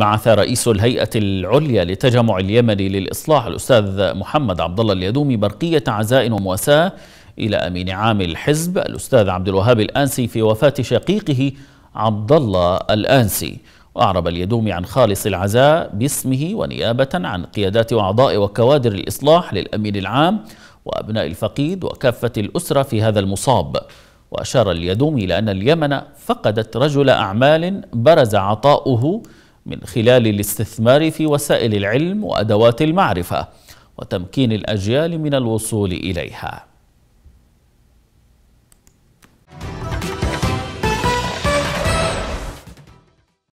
بعث رئيس الهيئة العليا للتجمع اليمني للإصلاح الأستاذ محمد عبد الله اليدومي برقية عزاء ومواساة إلى أمين عام الحزب الأستاذ عبد الوهاب الأنسي في وفاة شقيقه عبد الله الأنسي وأعرب اليدومي عن خالص العزاء باسمه ونيابة عن قيادات وأعضاء وكوادر الإصلاح للأمين العام وأبناء الفقيد وكافة الأسرة في هذا المصاب وأشار اليدومي إلى أن اليمن فقدت رجل أعمال برز عطاؤه من خلال الاستثمار في وسائل العلم وأدوات المعرفة وتمكين الأجيال من الوصول إليها